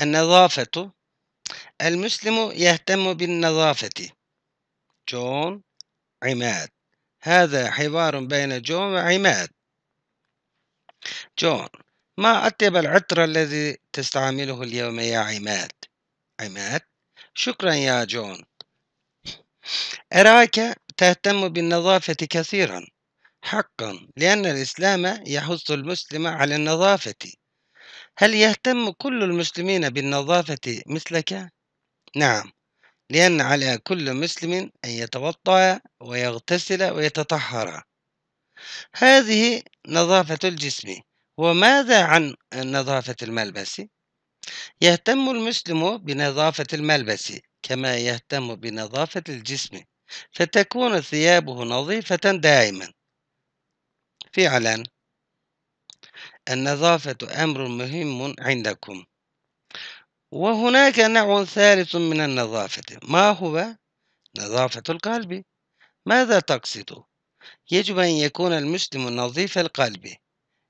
النظافة المسلم يهتم بالنظافة جون عماد هذا حوار بين جون وعماد جون ما أطيب العطر الذي تستعمله اليوم يا عماد عماد شكرا يا جون أراك تهتم بالنظافة كثيرا حقا لأن الإسلام يحث المسلم على النظافة هل يهتم كل المسلمين بالنظافة مثلك؟ نعم لأن على كل مسلم أن يتوضأ ويغتسل ويتطهر هذه نظافة الجسم وماذا عن نظافة الملبس؟ يهتم المسلم بنظافة الملبس كما يهتم بنظافة الجسم فتكون ثيابه نظيفة دائما فعلا النظافة أمر مهم عندكم وهناك نوع ثالث من النظافة ما هو؟ نظافة القلب ماذا تقصد؟ يجب أن يكون المسلم نظيف القلب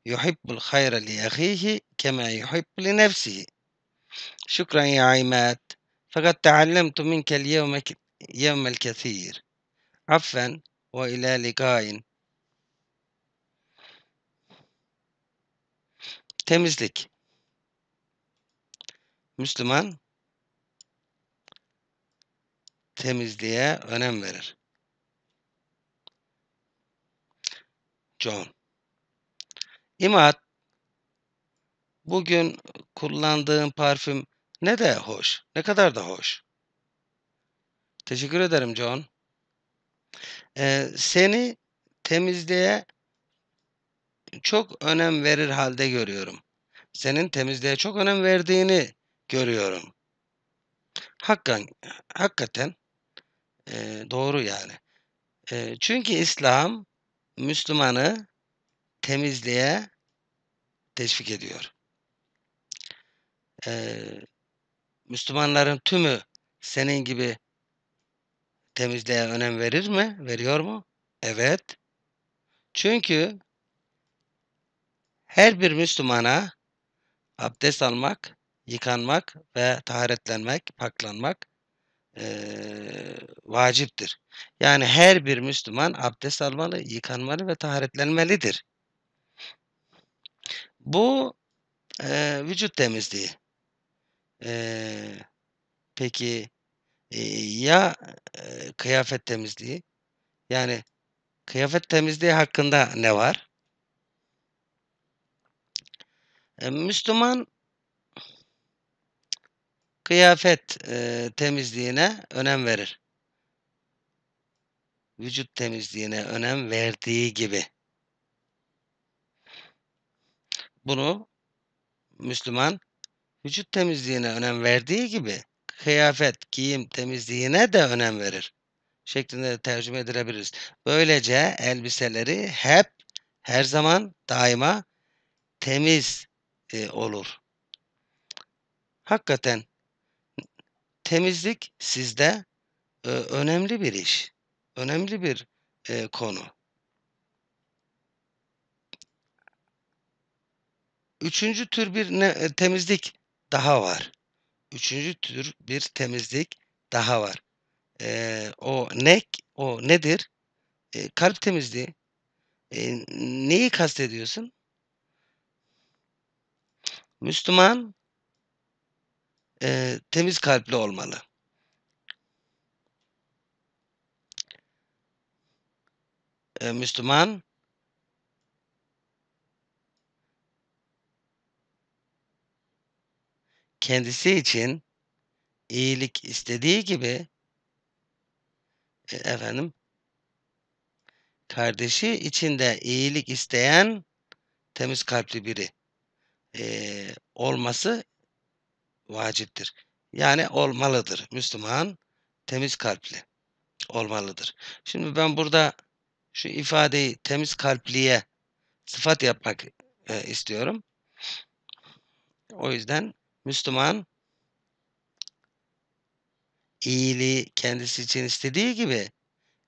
يحب الخير لأخيه كما يحب لنفسه شكرا يا عماد فقد تعلمت منك اليوم يوم الكثير عفوا وإلى لقاء temizlik. Müslüman temizliğe önem verir. John. İmat, bugün kullandığım parfüm ne de hoş, ne kadar da hoş. Teşekkür ederim John. Ee, seni temizliğe çok önem verir halde görüyorum. Senin temizliğe çok önem verdiğini görüyorum. Hakkan, hakikaten e, doğru yani. E, çünkü İslam Müslümanı temizliğe teşvik ediyor. E, Müslümanların tümü senin gibi temizliğe önem verir mi? Veriyor mu? Evet. Çünkü her bir Müslümana abdest almak, yıkanmak ve taharetlenmek, paklanmak e, vaciptir. Yani her bir Müslüman abdest almalı, yıkanmalı ve taharetlenmelidir. Bu e, vücut temizliği. E, peki e, ya e, kıyafet temizliği? Yani kıyafet temizliği hakkında ne var? E, Müslüman kıyafet e, temizliğine önem verir. Vücut temizliğine önem verdiği gibi. Bunu Müslüman vücut temizliğine önem verdiği gibi kıyafet, giyim temizliğine de önem verir şeklinde de tercüme edilebiliriz. Böylece elbiseleri hep her zaman daima temiz e, olur. Hakikaten temizlik sizde e, önemli bir iş, önemli bir e, konu. Üçüncü tür bir ne, e, temizlik daha var. Üçüncü tür bir temizlik daha var. E, o nek, O nedir? E, kalp temizliği. E, neyi kastediyorsun? Müslüman e, temiz kalpli olmalı. E, Müslüman kendisi için iyilik istediği gibi e, efendim kardeşi için de iyilik isteyen temiz kalpli biri e, olması vaciptir. Yani olmalıdır. Müslüman temiz kalpli olmalıdır. Şimdi ben burada şu ifadeyi temiz kalpliye sıfat yapmak e, istiyorum. O yüzden Müslüman iyiliği kendisi için istediği gibi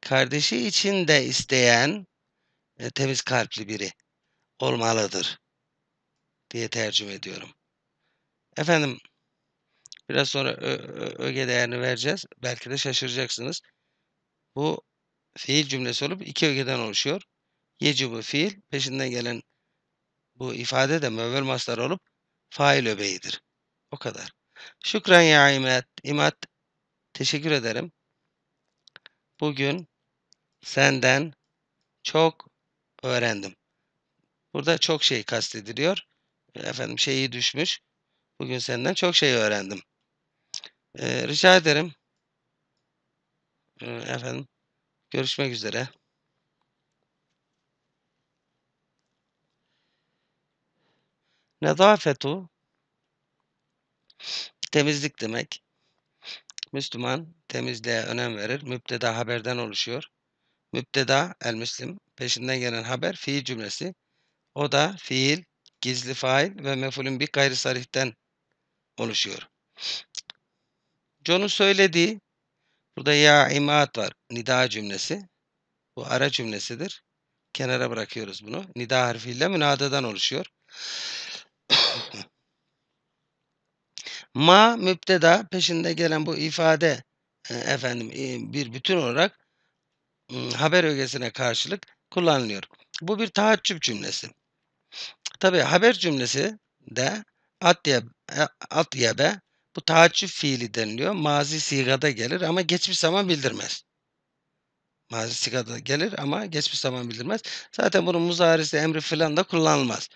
kardeşi için de isteyen e, temiz kalpli biri olmalıdır diye tercüme ediyorum. Efendim biraz sonra öge değerini vereceğiz. Belki de şaşıracaksınız. Bu fiil cümlesi olup iki ögeden oluşuyor. Yecibu fiil peşinden gelen bu ifade de mevvel mastar olup fail öbeğidir. O kadar. Şükran ya imat. İmat teşekkür ederim. Bugün senden çok öğrendim. Burada çok şey kastediliyor efendim şeyi düşmüş. Bugün senden çok şey öğrendim. Ee, rica ederim. Ee, efendim görüşmek üzere. Nezafetu temizlik demek. Müslüman temizliğe önem verir. Müpteda haberden oluşuyor. Müpteda el-Müslim peşinden gelen haber fiil cümlesi. O da fiil gizli fail ve mefulün bir gayri sariften oluşuyor. John'un söylediği burada ya imat var. Nida cümlesi. Bu ara cümlesidir. Kenara bırakıyoruz bunu. Nida harfiyle münadadan oluşuyor. Ma müpteda peşinde gelen bu ifade e, efendim e, bir bütün olarak ıı, haber ögesine karşılık kullanılıyor. Bu bir tahaccüp cümlesi. Tabi haber cümlesi de atyabe e, bu taaccüp fiili deniliyor. Mazi sigada gelir ama geçmiş zaman bildirmez. Mazi sigada gelir ama geçmiş zaman bildirmez. Zaten bunun muzarisi emri filan da kullanılmaz.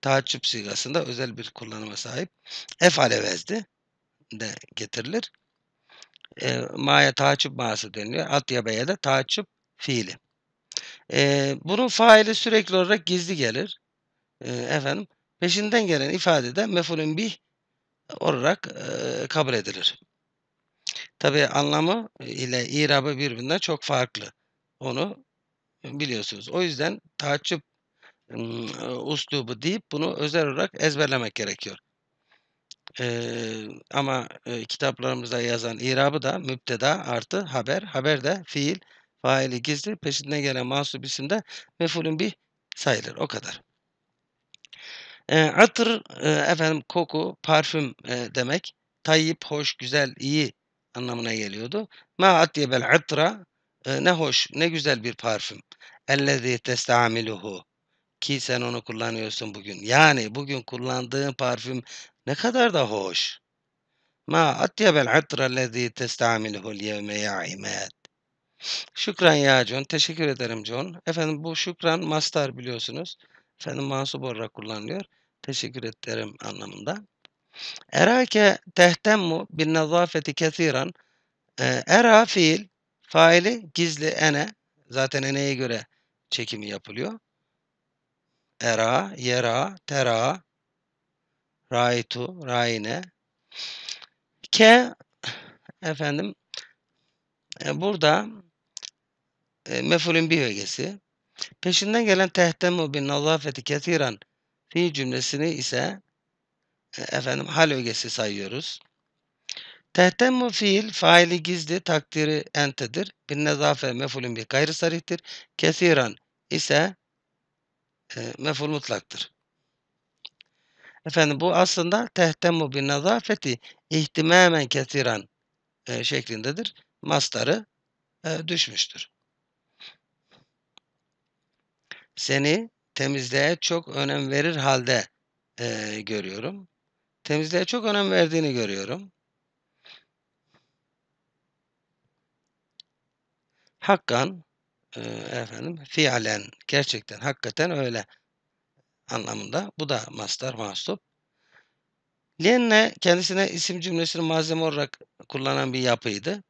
Taaccüp sigasında özel bir kullanıma sahip. Efale vezdi de getirilir. E, maya taaccüp maası deniliyor. Atyabeye de taaccüp fiili. E, bunun faili sürekli olarak gizli gelir. Ee, efendim peşinden gelen ifade de mefulün bih olarak e, kabul edilir. Tabi anlamı e, ile irabı birbirinden çok farklı. Onu biliyorsunuz. O yüzden taaccüp e, uslubu deyip bunu özel olarak ezberlemek gerekiyor. Ee, ama e, kitaplarımızda yazan irabı da müpteda artı haber. Haber de fiil, faili gizli, peşinden gelen mansup isim de mefulün bir sayılır. O kadar. E, atır e, efendim koku, parfüm e, demek. Tayyip, hoş, güzel, iyi anlamına geliyordu. Ma atyebel atra e, ne hoş, ne güzel bir parfüm. Ellezî testamiluhu ki sen onu kullanıyorsun bugün. Yani bugün kullandığın parfüm ne kadar da hoş. Ma atyebel atra lezî testamiluhul yevme ya imed. Şükran ya John. Teşekkür ederim John. Efendim bu şükran mastar biliyorsunuz. Efendim mansup olarak kullanıyor Teşekkür ederim anlamında. Erake tehtemmu bin nezafeti kesiran. E, era fiil, faili gizli ene. Zaten eneye göre çekimi yapılıyor. Era, yera, tera, raitu, raine. Ke, efendim, e, burada e, mefulün bir ögesi. Peşinden gelen tehtemu bin nazafeti kesiren fi cümlesini ise e, efendim hal ögesi sayıyoruz. Tehtemu fiil faili gizli takdiri entedir. Bin nezafe mefulun bir gayrı sarihtir. Kesiren ise e, meful mutlaktır. Efendim bu aslında tehtemu bin nezafeti ihtimamen kesiren e, şeklindedir. Mastarı e, düşmüştür seni temizliğe çok önem verir halde e, görüyorum. Temizliğe çok önem verdiğini görüyorum. Hakkan e, efendim fiilen gerçekten hakikaten öyle anlamında. Bu da mastar mahsup. Lienne kendisine isim cümlesini malzeme olarak kullanan bir yapıydı.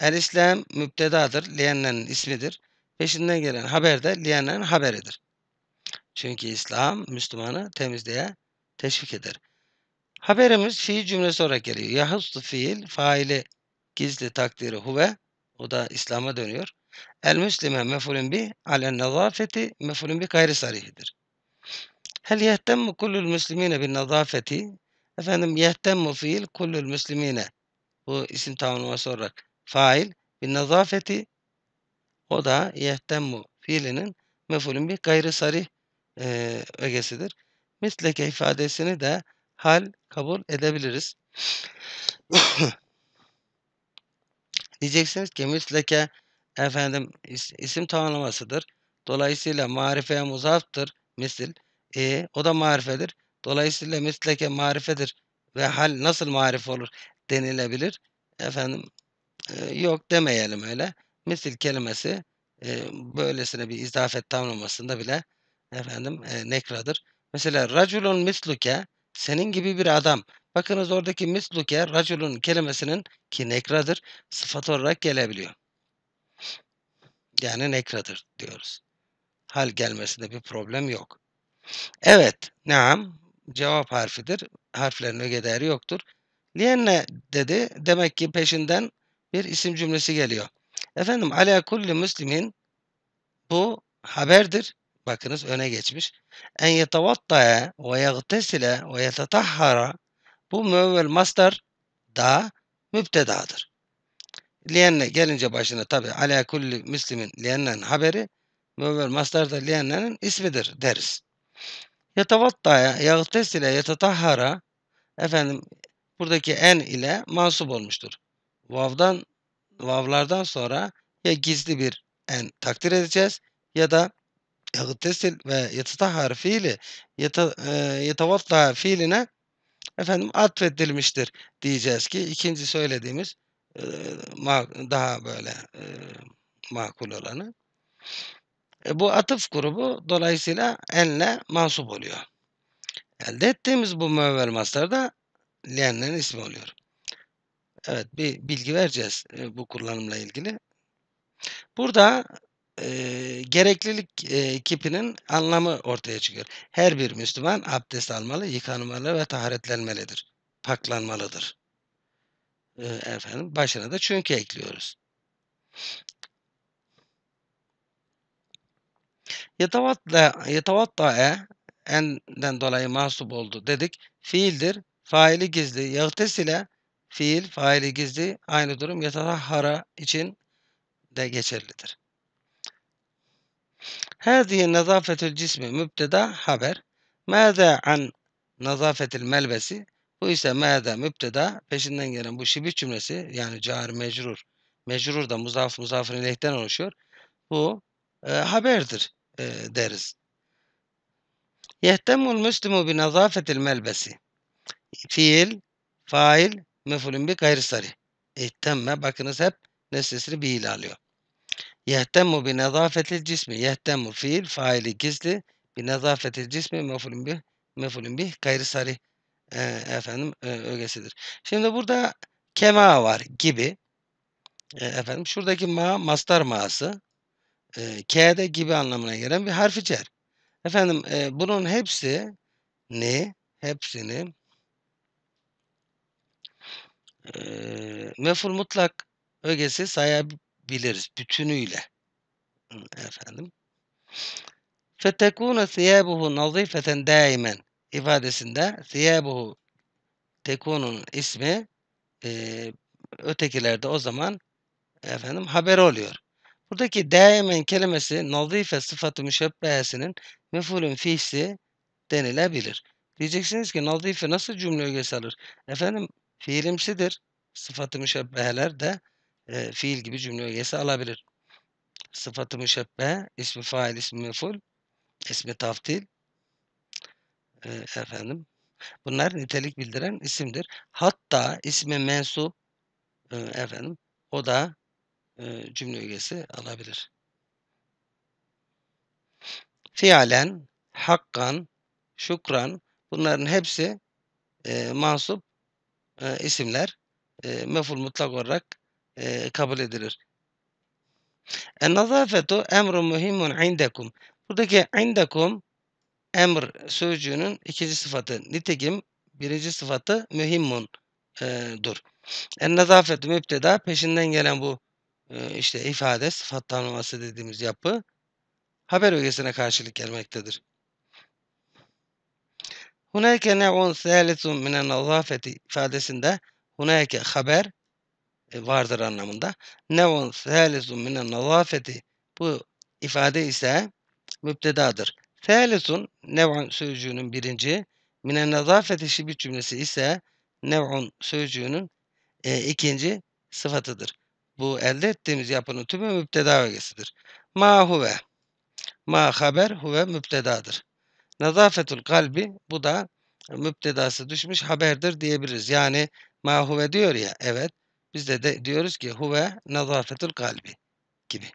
El İslam müptedadır. Lienne'nin ismidir. Peşinden gelen haber de Liyana'nın haberidir. Çünkü İslam Müslümanı temizliğe teşvik eder. Haberimiz fiil cümlesi olarak geliyor. Yahustu fiil faili gizli takdiri huve o da İslam'a dönüyor. El müslime mefulun bi alen nazafeti mefulun bi gayri sarihidir. Hel yehtemmü kullul müslimine bin nazafeti efendim yehtemmü fiil kullul müslimine bu isim tanımlaması olarak fail bin nazafeti o da yehtemu fiilinin mefulün bir gayri sarih e, ögesidir. Misleke ifadesini de hal kabul edebiliriz. Diyeceksiniz ki misleke efendim is, isim tanımlamasıdır. Dolayısıyla marifeye muzaftır misil. E, o da marifedir. Dolayısıyla misleke marifedir ve hal nasıl marif olur denilebilir. Efendim e, yok demeyelim öyle. Misil kelimesi e, böylesine bir izafet tamlamasında bile efendim e, nekradır. Mesela raculun misluke senin gibi bir adam. Bakınız oradaki misluke raculun kelimesinin ki nekradır sıfat olarak gelebiliyor. Yani nekradır diyoruz. Hal gelmesinde bir problem yok. Evet, naam cevap harfidir. Harflerin öge değeri yoktur. Lienne dedi. Demek ki peşinden bir isim cümlesi geliyor. Efendim ala kulli muslimin bu haberdir. Bakınız öne geçmiş. En yetavattaya ve yagtesile ve yetetahhara bu müevvel mastar da mübtedadır. Liyenne gelince başına tabi ala kulli müslimin liyennen haberi müevvel mastar da liyennenin ismidir deriz. Yetavattaya yagtesile yetetahhara efendim buradaki en ile mansup olmuştur. Vav'dan vavlardan sonra ya gizli bir en takdir edeceğiz ya da yagtesil ve yetatahhar fiili yata, e, yetavatta fiiline efendim atfedilmiştir diyeceğiz ki ikinci söylediğimiz e, daha böyle e, makul olanı. E, bu atıf grubu dolayısıyla enle mansup oluyor. Elde ettiğimiz bu müevvel mastar da leyenlerin ismi oluyor. Evet bir bilgi vereceğiz e, bu kullanımla ilgili. Burada e, gereklilik e, kipinin anlamı ortaya çıkıyor. Her bir Müslüman abdest almalı, yıkanmalı ve taharetlenmelidir. Paklanmalıdır. E, efendim başına da çünkü ekliyoruz. Yetavatta'e enden dolayı mahsup oldu dedik. Fiildir. Faili gizli. Yahtes ile fiil, faili gizli aynı durum yatahara için de geçerlidir. Hâzihi nezafetül cismi mübteda haber. Mâzâ an nezafetil melbesi. Bu ise mâzâ mübteda. Peşinden gelen bu şibih cümlesi yani car mecrur. Mecrur da muzaf muzafın lehten oluşuyor. Bu e, haberdir e, deriz. Yehtemul müslimu bi nezafetil melbesi. Fiil, fail, mefulün bi gayri sari. İhtemme bakınız hep nesnesini bi ile alıyor. Yehtemmu bi nezafetil cismi. Yehtemmu fiil faili gizli. Bi nezafetil cismi mefulün bi mefulün bi gayri sari. E, efendim e, ögesidir. Şimdi burada kema var gibi. E, efendim şuradaki ma mastar maası. E, K'de gibi anlamına gelen bir harfi cer. Efendim e, bunun hepsi ne? Hepsini e, meful mutlak ögesi sayabiliriz bütünüyle. Efendim. Fetekûne siyabuhu nazifeten daimen ifadesinde siyabuhu tekunun ismi e, ötekilerde o zaman efendim haber oluyor. Buradaki daimen kelimesi nazife sıfatı müşebbehesinin mefulün fihsi denilebilir. Diyeceksiniz ki nazife nasıl cümle ögesi alır? Efendim fiilimsidir. Sıfatı müşebbeheler de e, fiil gibi cümle ögesi alabilir. Sıfatı müşebbehe, ismi fail, ismi meful, ismi taftil. E, efendim. Bunlar nitelik bildiren isimdir. Hatta ismi mensup e, efendim o da e, cümle ögesi alabilir. Fialen, hakkan, şükran bunların hepsi e, mansup e, isimler e, meful mutlak olarak e, kabul edilir. En Nazafetu emrun muhimun indekum. Buradaki indekum emr sözcüğünün ikinci sıfatı. Nitekim birinci sıfatı mühimmun e, dur. En nazafetu müpteda peşinden gelen bu e, işte ifade sıfat tanımlaması dediğimiz yapı haber ögesine karşılık gelmektedir. Huneke ne'un selisun minen nazafeti ifadesinde huneke haber e, vardır anlamında. Ne'un selisun minen nazafeti bu ifade ise müptedadır. Selisun nev'un sözcüğünün birinci, minen nazafeti bir cümlesi ise nev'un sözcüğünün e, ikinci sıfatıdır. Bu elde ettiğimiz yapının tümü müpteda ögesidir. Ma huve. Ma haber huve müptedadır. Nazafetul kalbi bu da müptedası düşmüş haberdir diyebiliriz. Yani mahuve diyor ya evet biz de, de diyoruz ki huve nazafetul kalbi gibi.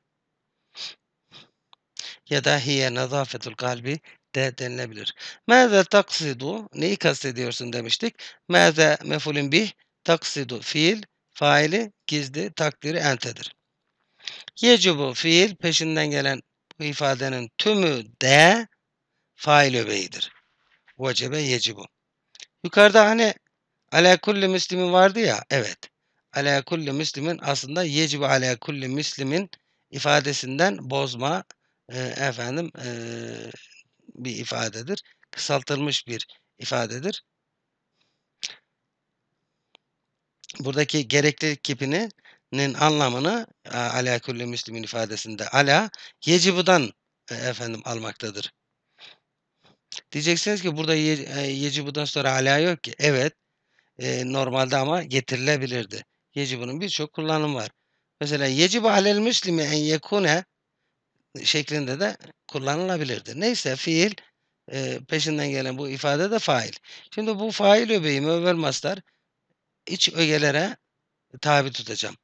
Ya da hiye nazafetul kalbi de denilebilir. Mâze taksidu neyi kastediyorsun demiştik. Mâze mefulün bih taksidu fiil faili gizli takdiri entedir. Yecubu fiil peşinden gelen bu ifadenin tümü de fail öbeğidir. Vacebe yecibu. Yukarıda hani ala kulli müslimin vardı ya. Evet. Ala kulli müslimin aslında yecibu ala kulli müslimin ifadesinden bozma e, efendim e, bir ifadedir. Kısaltılmış bir ifadedir. Buradaki gereklilik kipinin anlamını e, ala kulli müslimin ifadesinde ala yecibudan e, efendim almaktadır. Diyeceksiniz ki burada ye, e, yecibudan sonra hala yok ki. Evet. E, normalde ama getirilebilirdi. Yecibunun birçok kullanımı var. Mesela yecibu alel müslimi en yekune şeklinde de kullanılabilirdi. Neyse fiil e, peşinden gelen bu ifade de fail. Şimdi bu fail öbeği müevvel mastar iç ögelere tabi tutacağım.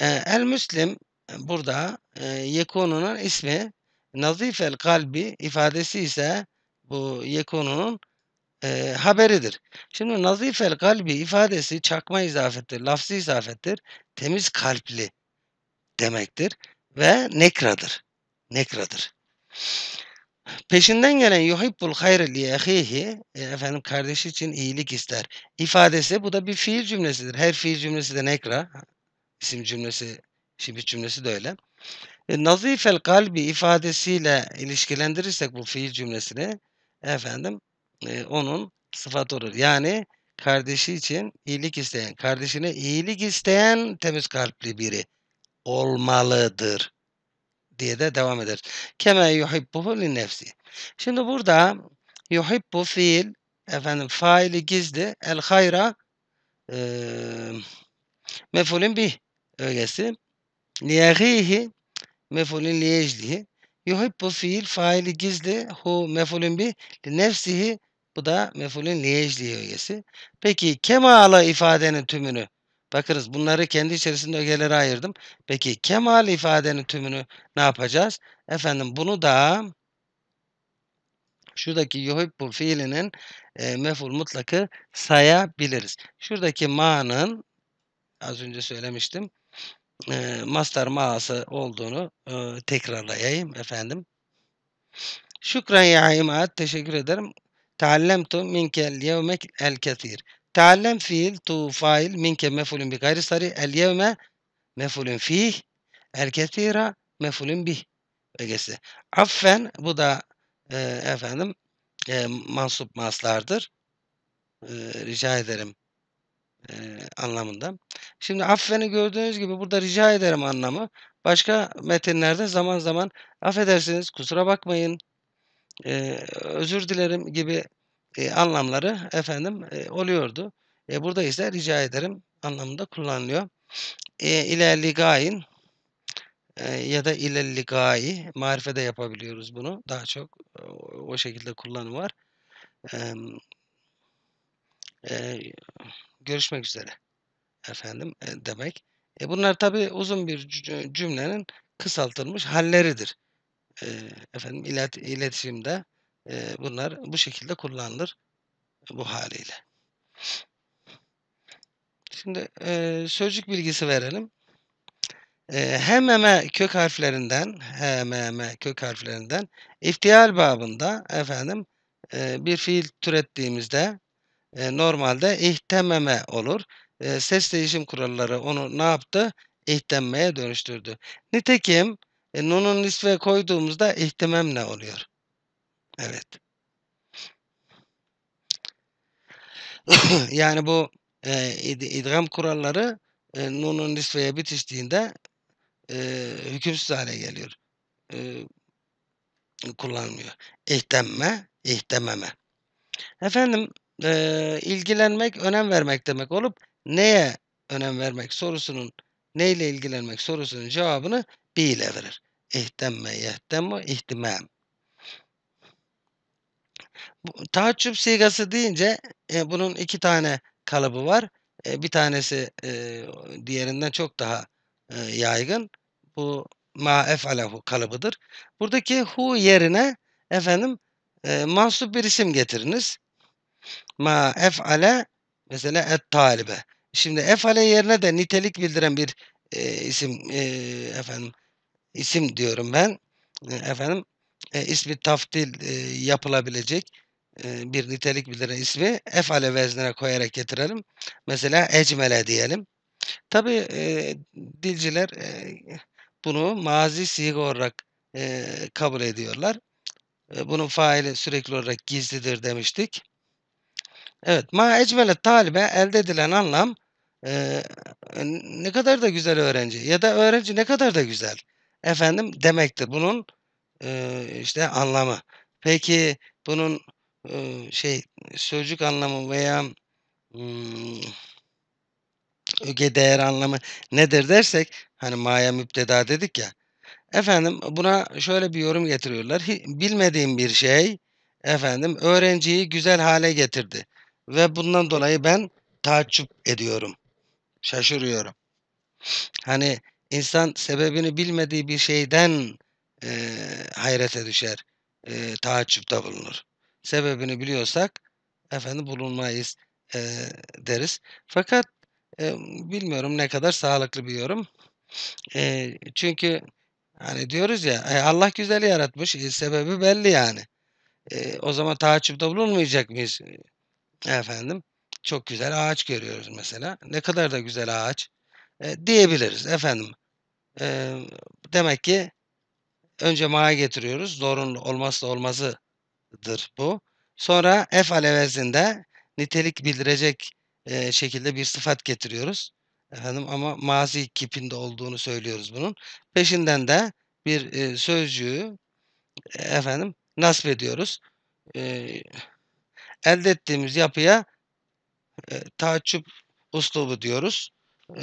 E, el müslim burada e, yekununun ismi nazif el kalbi ifadesi ise bu Yekonu'nun e, haberidir. Şimdi nazifel kalbi ifadesi çakma izafettir, lafzı izafettir, temiz kalpli demektir ve nekradır. Nekradır. Peşinden gelen yuhibbul hayr li ahihi e, efendim kardeşi için iyilik ister ifadesi bu da bir fiil cümlesidir. Her fiil cümlesi de nekra. isim cümlesi, şimdi cümlesi de öyle. E, nazifel kalbi ifadesiyle ilişkilendirirsek bu fiil cümlesini efendim e, onun sıfatı olur. Yani kardeşi için iyilik isteyen, kardeşine iyilik isteyen temiz kalpli biri olmalıdır diye de devam eder. Keme yuhibbuhu li nefsi. Şimdi burada yuhibbu fiil efendim faili gizli el hayra e, mefulün bih ögesi liyehihi mefulün liyecdihi Yuhibbu fiil faili gizli hu mefulün bi li nefsihi bu da mefulün liyecli ögesi. Peki kemala ifadenin tümünü bakırız. bunları kendi içerisinde ögelere ayırdım. Peki kemal ifadenin tümünü ne yapacağız? Efendim bunu da şuradaki yuhibbul fiilinin e, meful mutlakı sayabiliriz. Şuradaki ma'nın az önce söylemiştim e, mastar maası olduğunu e, tekrarlayayım efendim. Şükran ya imat. Teşekkür ederim. Teallemtu minkel yevmek el kethir. Teallem fiil tu fail minke mefulün bi gayri sari el yevme mefulün fih el kethira mefulün bih. Ögesi. Affen bu da e, efendim e, mansup maslardır. E, rica ederim anlamında. Şimdi affeni gördüğünüz gibi burada rica ederim anlamı. Başka metinlerde zaman zaman affedersiniz, kusura bakmayın, e, özür dilerim gibi e, anlamları efendim e, oluyordu. E, burada ise rica ederim anlamında kullanılıyor. E, ilerli gayin ya da ilerli gayi marifede yapabiliyoruz bunu. Daha çok o, şekilde kullanım var görüşmek üzere efendim e, demek. E bunlar tabi uzun bir cümlenin kısaltılmış halleridir. E, efendim ilet, iletişimde e, bunlar bu şekilde kullanılır bu haliyle. Şimdi e, sözcük bilgisi verelim. E, hememe kök harflerinden hememe kök harflerinden iftial babında efendim e, bir fiil türettiğimizde e, normalde ihtememe olur. E, ses değişim kuralları onu ne yaptı? İhtemeye dönüştürdü. Nitekim e, nunun nisve koyduğumuzda ihtemem ne oluyor? Evet. yani bu e, idgam kuralları e, nunun nisveye bitiştiğinde e, hükümsüz hale geliyor. E, kullanmıyor. İhtemme, ihtememe. Efendim e, ilgilenmek önem vermek demek olup neye önem vermek sorusunun neyle ilgilenmek sorusunun cevabını bi ile verir. İhtemme yehtemme ihtimam. Tahaccüp sigası deyince e, bunun iki tane kalıbı var. E, bir tanesi e, diğerinden çok daha e, yaygın. Bu ma efalehu kalıbıdır. Buradaki hu yerine efendim e, mansup bir isim getiriniz. Ma ef'ale mesela et talibe. Şimdi ef'ale yerine de nitelik bildiren bir e, isim e, efendim isim diyorum ben. E, efendim e, ismi taftil e, yapılabilecek e, bir nitelik bildiren ismi ef'ale veznine koyarak getirelim. Mesela ecmele diyelim. Tabi e, dilciler e, bunu mazi siga olarak e, kabul ediyorlar. E, bunun faili sürekli olarak gizlidir demiştik. Evet. Ma ecmele talibe elde edilen anlam e, ne kadar da güzel öğrenci ya da öğrenci ne kadar da güzel efendim demektir. Bunun e, işte anlamı. Peki bunun e, şey sözcük anlamı veya hmm, öge değer anlamı nedir dersek hani maya müpteda dedik ya. Efendim buna şöyle bir yorum getiriyorlar. Bilmediğim bir şey efendim öğrenciyi güzel hale getirdi. Ve bundan dolayı ben taaccüp ediyorum. Şaşırıyorum. Hani insan sebebini bilmediği bir şeyden e, hayrete düşer. E, taaccüpte bulunur. Sebebini biliyorsak efendim bulunmayız e, deriz. Fakat e, bilmiyorum ne kadar sağlıklı bir yorum. E, çünkü hani diyoruz ya e, Allah güzel yaratmış. E, sebebi belli yani. E, o zaman taaccüpte bulunmayacak mıyız? Efendim çok güzel ağaç görüyoruz mesela. Ne kadar da güzel ağaç e, diyebiliriz efendim. E, demek ki önce ma'a getiriyoruz. Zorunlu olmazsa olmazıdır bu. Sonra f alevesinde nitelik bildirecek e, şekilde bir sıfat getiriyoruz. Efendim ama mazi kipinde olduğunu söylüyoruz bunun. Peşinden de bir e, sözcüğü efendim nasip ediyoruz. E, elde ettiğimiz yapıya e, taçup uslubu diyoruz. E,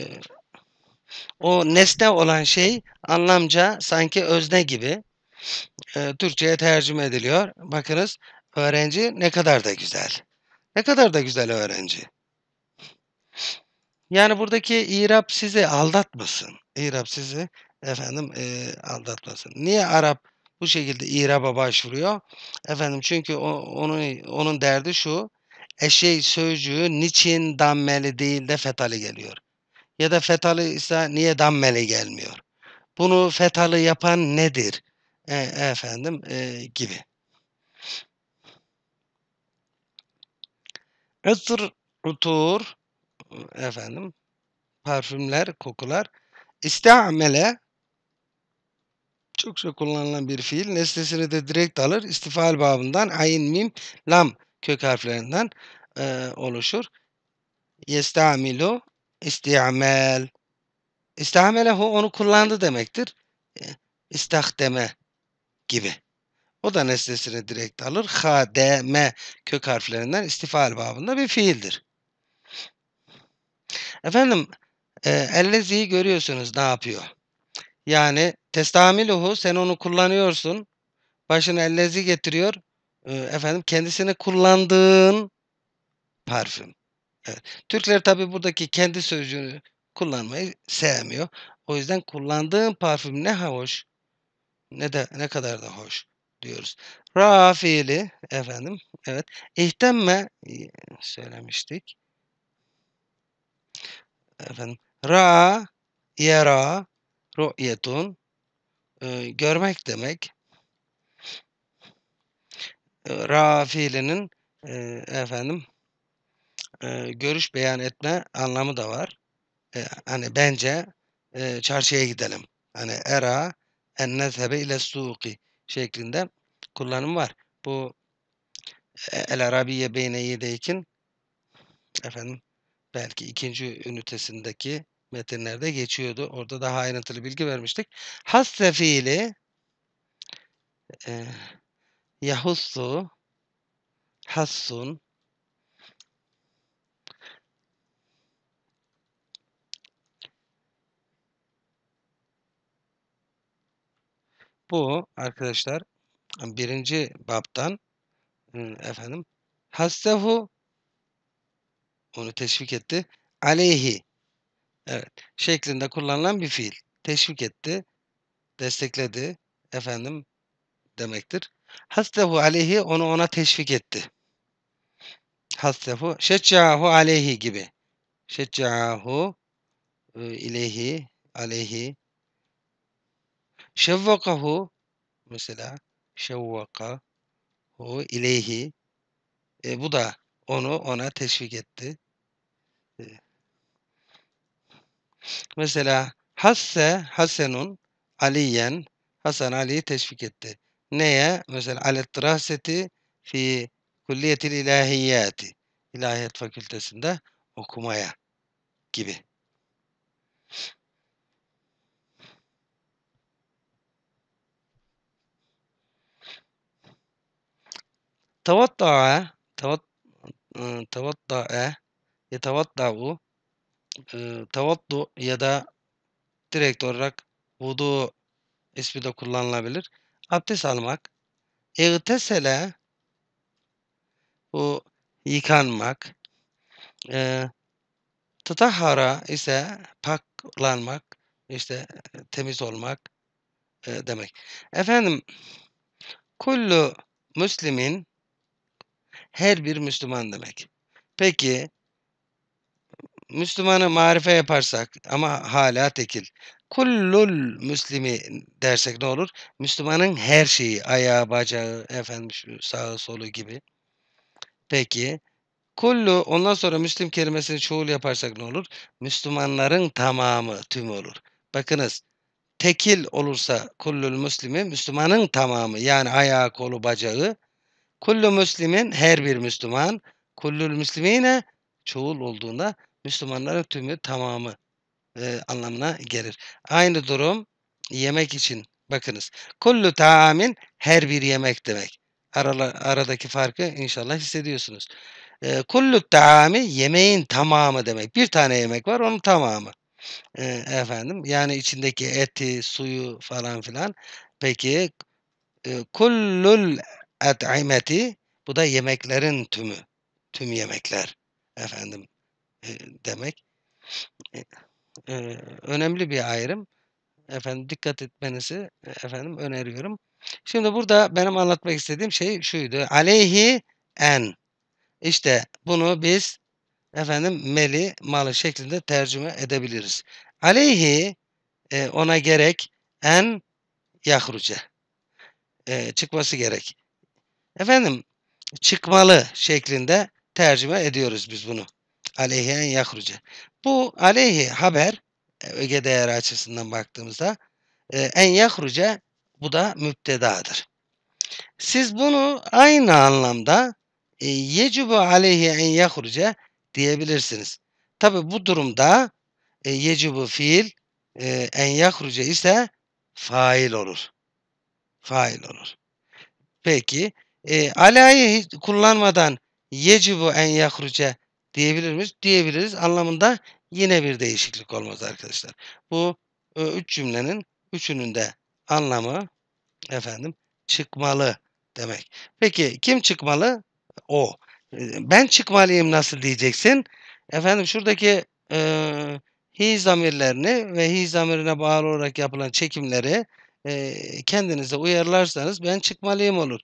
o nesne olan şey anlamca sanki özne gibi e, Türkçe'ye tercüme ediliyor. Bakınız öğrenci ne kadar da güzel. Ne kadar da güzel öğrenci. Yani buradaki İrab sizi aldatmasın. İrab sizi efendim e, aldatmasın. Niye Arap bu şekilde İrab'a başvuruyor. Efendim çünkü o, onun, onun derdi şu. Eşey sözcüğü niçin dammeli değil de fetali geliyor? Ya da fetali ise niye dammeli gelmiyor? Bunu fetali yapan nedir? E, efendim e, gibi. Itır, utur, efendim, parfümler, kokular. İstamele çok çok kullanılan bir fiil. Nesnesini de direkt alır. İstifal babından ayin, mim, lam kök harflerinden e, oluşur. Yestamilu istiamel. İstamelehu onu kullandı demektir. E, istahdeme gibi. O da nesnesini direkt alır. Hademe kök harflerinden istifal babında bir fiildir. Efendim, e, ellezi'yi görüyorsunuz ne yapıyor? Yani testamiluhu sen onu kullanıyorsun. Başına ellezi getiriyor. E, efendim kendisini kullandığın parfüm. Evet. Türkler tabi buradaki kendi sözcüğünü kullanmayı sevmiyor. O yüzden kullandığın parfüm ne hoş ne de ne kadar da hoş diyoruz. Ra fiili efendim. Evet. İhtemme e, söylemiştik. Efendim. Ra yera Ru'yetun e, görmek demek. E, ra fiilinin e, efendim e, görüş beyan etme anlamı da var. hani bence çarşıya gidelim. Hani era en nezhebe ile suki şeklinde kullanım var. Bu El Arabiye Beyne Yedeykin efendim belki ikinci ünitesindeki metinlerde geçiyordu. Orada daha ayrıntılı bilgi vermiştik. Hasre fiili e, yahussu hassun Bu arkadaşlar birinci baptan hmm, efendim hastehu onu teşvik etti. Aleyhi Evet. Şeklinde kullanılan bir fiil. Teşvik etti, destekledi, efendim demektir. Haslehu aleyhi onu ona teşvik etti. Haslehu, şeccahu aleyhi gibi. Şeccahu ıı, ileyhi, aleyhi. Şevvakahu mesela şevvakahu ileyhi. E, bu da onu ona teşvik etti. Mesela hasse hasenun aliyen Hasan Ali'yi teşvik etti. Neye? Mesela alettiraseti fi kulliyetil ilahiyyati ilahiyat fakültesinde okumaya gibi. Tavatta'a tavat, ıı, tavatta'a yetavatta'u e, tavattu ya da direkt olarak vudu ismi de kullanılabilir. Abdest almak. İğtesele bu yıkanmak. E, tatahara ise paklanmak, işte temiz olmak e, demek. Efendim kullu müslimin her bir Müslüman demek. Peki Müslümanı marife yaparsak ama hala tekil. Kullul Müslimi dersek ne olur? Müslümanın her şeyi, ayağı, bacağı, efendim sağı, solu gibi. Peki, kullu ondan sonra Müslüm kelimesini çoğul yaparsak ne olur? Müslümanların tamamı, tüm olur. Bakınız, tekil olursa kullul Müslimi, Müslümanın tamamı yani ayağı, kolu, bacağı. Kullu Müslimin, her bir Müslüman. Kullul müslimi ne? çoğul olduğunda Müslümanların tümü tamamı e, anlamına gelir. Aynı durum yemek için. Bakınız. Kullu taamin her bir yemek demek. Arala, aradaki farkı inşallah hissediyorsunuz. E, kullu taami yemeğin tamamı demek. Bir tane yemek var onun tamamı. E, efendim yani içindeki eti, suyu falan filan. Peki e, kullul et'imeti bu da yemeklerin tümü. Tüm yemekler. Efendim e, demek. E, e, önemli bir ayrım. Efendim dikkat etmenizi efendim öneriyorum. Şimdi burada benim anlatmak istediğim şey şuydu. Aleyhi en. İşte bunu biz efendim meli malı şeklinde tercüme edebiliriz. Aleyhi e, ona gerek en yahruce. E, çıkması gerek. Efendim çıkmalı şeklinde tercüme ediyoruz biz bunu en yahruce. Bu aleyhi haber e, öge değeri açısından baktığımızda e, en yahruce bu da müptedadır. Siz bunu aynı anlamda e, yecubu aleyhi en yahruce diyebilirsiniz. Tabi bu durumda yecubu fiil en yahruce ise fail olur. Fail olur. Peki e, alayı kullanmadan yecubu en yahruce diyebilir miyiz? Diyebiliriz anlamında yine bir değişiklik olmaz arkadaşlar. Bu e, üç cümlenin üçünün de anlamı efendim çıkmalı demek. Peki kim çıkmalı? O. E, ben çıkmalıyım nasıl diyeceksin? Efendim şuradaki e, he zamirlerini ve he zamirine bağlı olarak yapılan çekimleri e, kendinize uyarlarsanız ben çıkmalıyım olur.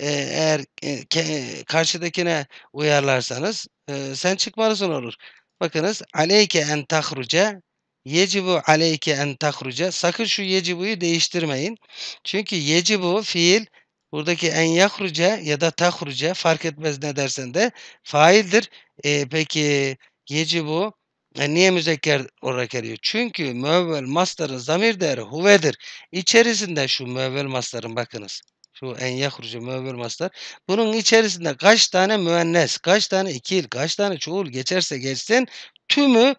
E, eğer e, karşıdakine uyarlarsanız e, sen çıkmalısın olur. Bakınız aleyke en tahruce yecibu aleyke en tahruce sakın şu yecibuyu değiştirmeyin. Çünkü yecibu fiil Buradaki en yahruce ya da tahruce fark etmez ne dersen de faildir. E, peki yecibu e niye müzekker olarak geliyor? Çünkü müevvel masların zamir değeri huvedir. İçerisinde şu müevvel masların bakınız. Şu en yahrucu müevvel maslar. Bunun içerisinde kaç tane müennes, kaç tane ikil, kaç tane çoğul geçerse geçsin tümü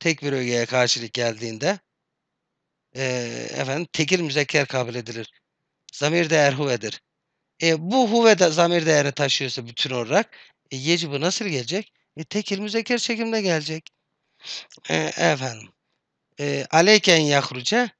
tek bir ögeye karşılık geldiğinde e, efendim tekil müzekker kabul edilir. Zamir değer huvedir. E, bu huve de, zamir değeri taşıyorsa bütün olarak e, yecibu nasıl gelecek? E, tekil müzekker çekimde gelecek. E, efendim. E, aleyken yahruce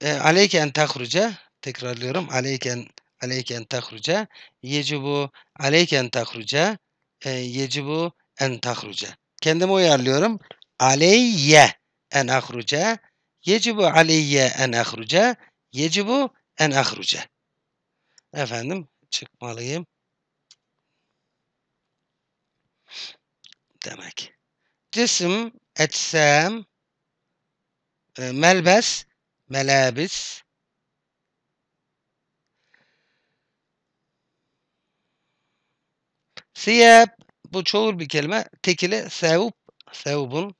e, aleyken tahruce tekrarlıyorum. Aleyken aleyken tahruce yecibu aleyken tahruce e, yecibu en tahruce. Kendimi uyarlıyorum. Aleyye en ahruce yecibu aleyye en ahruce yecibu en ahruce. Efendim çıkmalıyım. Demek cisim, etsem, e, melbes, melabis, siyab, bu çoğul bir kelime. Tekili sevup sevubun,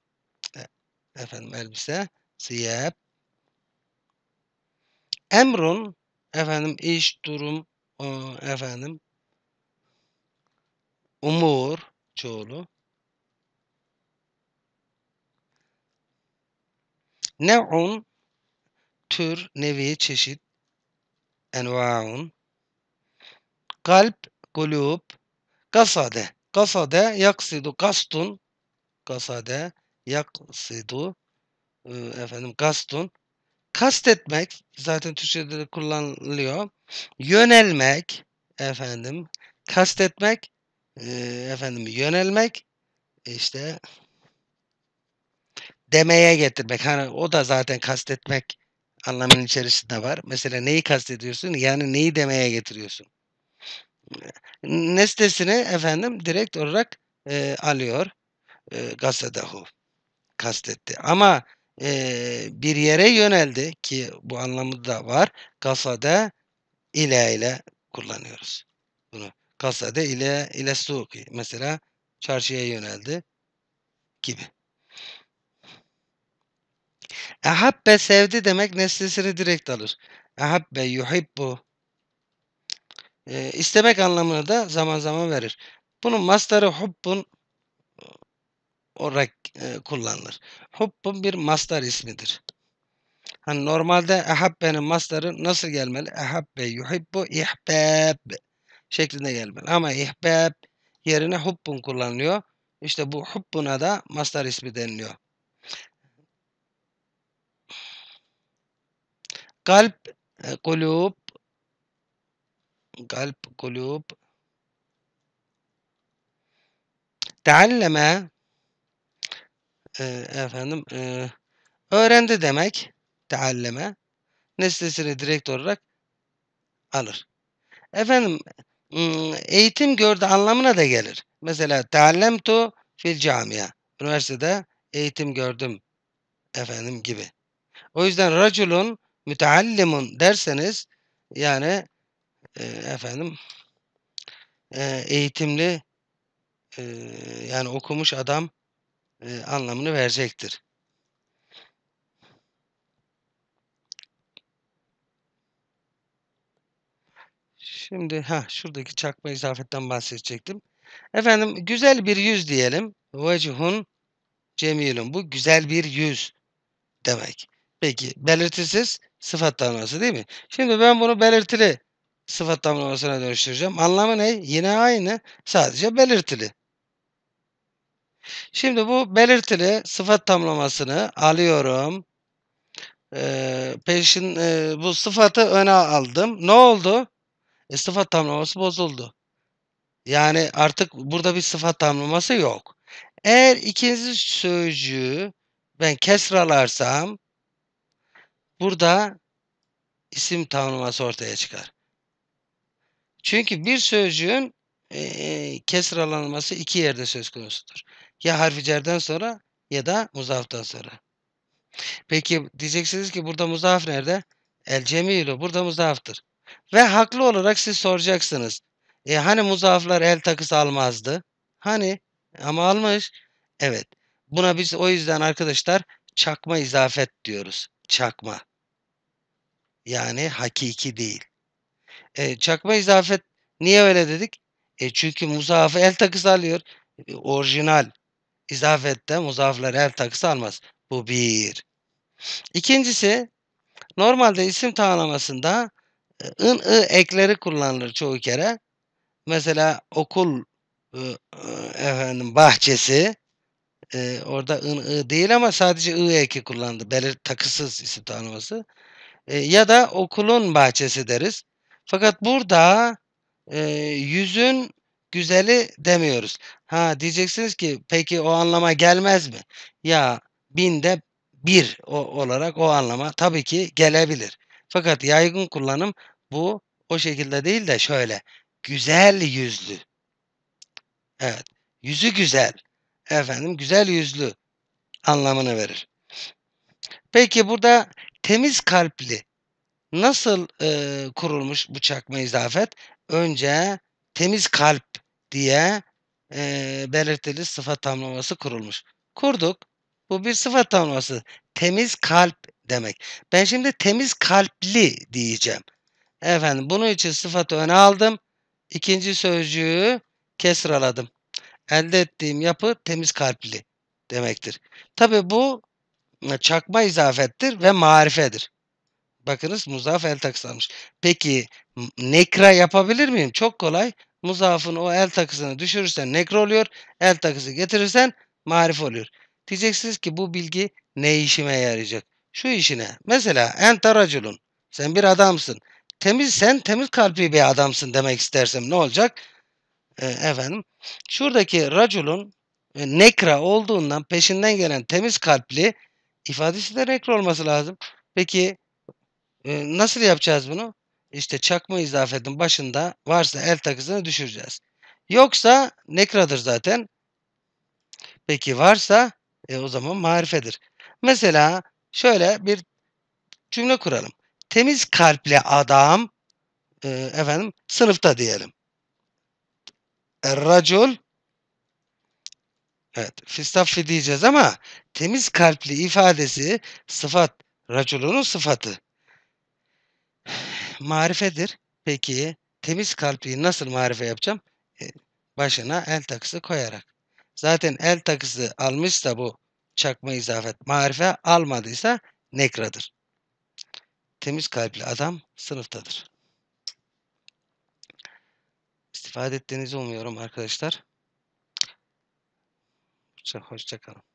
e, efendim elbise, siyab. Emrun, efendim iş, durum, e, efendim, umur, çoğulu. Ne'un tür, nevi, çeşit. Enva'un. Kalp, kulub. Kasade. Kasade yaksidu kastun. Kasade yaksidu e, efendim kastun. Kastetmek zaten Türkçe'de de kullanılıyor. Yönelmek efendim kastetmek e, efendim yönelmek işte demeye getirmek. Hani o da zaten kastetmek anlamının içerisinde var. Mesela neyi kastediyorsun? Yani neyi demeye getiriyorsun? Nesnesini efendim direkt olarak e, alıyor. E, gasedahu kastetti. Ama e, bir yere yöneldi ki bu anlamı da var. Kasade ile ile kullanıyoruz. Bunu kasade ile ile suki. Mesela çarşıya yöneldi gibi. Ehabbe sevdi demek nesnesini direkt alır. Ehabbe yuhibbu. E, istemek anlamını da zaman zaman verir. Bunun mastarı hubbun olarak e, kullanılır. Hubbun bir mastar ismidir. Hani normalde ehabbenin masları nasıl gelmeli? Ehabbe yuhibbu ihbab şeklinde gelmeli. Ama ihbab yerine hubbun kullanılıyor. İşte bu hubbuna da mastar ismi deniliyor. kalp e, kulüp kalp kulüp tealleme e, efendim e, öğrendi demek tealleme nesnesini direkt olarak alır. Efendim eğitim gördü anlamına da gelir. Mesela teallemtu fil camia. Üniversitede eğitim gördüm efendim gibi. O yüzden raculun müteallimun derseniz yani e, efendim e, eğitimli e, yani okumuş adam e, anlamını verecektir. Şimdi ha şuradaki çakma izafetten bahsedecektim. Efendim güzel bir yüz diyelim. Vecihun cemilun. Bu güzel bir yüz demek. Peki belirtisiz Sıfat tamlaması değil mi? Şimdi ben bunu belirtili sıfat tamlamasına dönüştüreceğim. Anlamı ne? Yine aynı. Sadece belirtili. Şimdi bu belirtili sıfat tamlamasını alıyorum. Ee, peşin e, bu sıfatı öne aldım. Ne oldu? E, sıfat tamlaması bozuldu. Yani artık burada bir sıfat tamlaması yok. Eğer ikinci sözcüğü ben kesralarsam Burada isim tanıması ortaya çıkar. Çünkü bir sözcüğün e, e, kesralanması iki yerde söz konusudur. Ya harfi cerden sonra ya da muzaftan sonra. Peki diyeceksiniz ki burada muzaf nerede? El cemilu burada muzaftır. Ve haklı olarak siz soracaksınız. E, hani muzaflar el takısı almazdı? Hani ama almış. Evet. Buna biz o yüzden arkadaşlar çakma izafet diyoruz. Çakma. Yani hakiki değil. E, çakma izafet niye öyle dedik? E, çünkü muzafı el takısı alıyor. E, orijinal izafette muzaflar el takısı almaz. Bu bir. İkincisi normalde isim tanımlamasında e, ın ı ekleri kullanılır çoğu kere. Mesela okul efendim bahçesi e, orada ın ı değil ama sadece ı eki kullandı. Belir takısız isim tanıması. E, ya da okulun bahçesi deriz. Fakat burada e, yüzün güzeli demiyoruz. Ha diyeceksiniz ki peki o anlama gelmez mi? Ya binde bir o, olarak o anlama tabii ki gelebilir. Fakat yaygın kullanım bu o şekilde değil de şöyle. Güzel yüzlü. Evet. Yüzü güzel. Efendim güzel yüzlü anlamını verir. Peki burada temiz kalpli nasıl e, kurulmuş bu çakma izafet? Önce temiz kalp diye e, belirtili sıfat tamlaması kurulmuş. Kurduk. Bu bir sıfat tamlaması. Temiz kalp demek. Ben şimdi temiz kalpli diyeceğim. Efendim bunun için sıfatı öne aldım. İkinci sözcüğü kesraladım. Elde ettiğim yapı temiz kalpli demektir. Tabi bu e, çakma izafettir ve marifedir. Bakınız muzaf el takıslamış. Peki nekra yapabilir miyim? Çok kolay. Muzafın o el takısını düşürürsen nekra oluyor. El takısı getirirsen marif oluyor. Diyeceksiniz ki bu bilgi ne işime yarayacak? Şu işine. Mesela en taraculun, Sen bir adamsın. Temiz sen temiz kalpli bir adamsın demek istersem ne olacak? Ee, efendim şuradaki raculun e, nekra olduğundan peşinden gelen temiz kalpli ifadesi de rekl olması lazım. Peki e, nasıl yapacağız bunu? İşte çakma izafetin başında varsa el takısını düşüreceğiz. Yoksa nekradır zaten. Peki varsa e, o zaman marifedir. Mesela şöyle bir cümle kuralım. Temiz kalpli adam e, efendim sınıfta diyelim. Racul Evet, fistafi diyeceğiz ama temiz kalpli ifadesi sıfat, raculunun sıfatı. Marifedir. Peki temiz kalpliyi nasıl marife yapacağım? E, başına el takısı koyarak. Zaten el takısı almışsa bu çakma izafet marife almadıysa nekradır. Temiz kalpli adam sınıftadır. İstifade ettiğinizi umuyorum arkadaşlar. Hoşçakalın.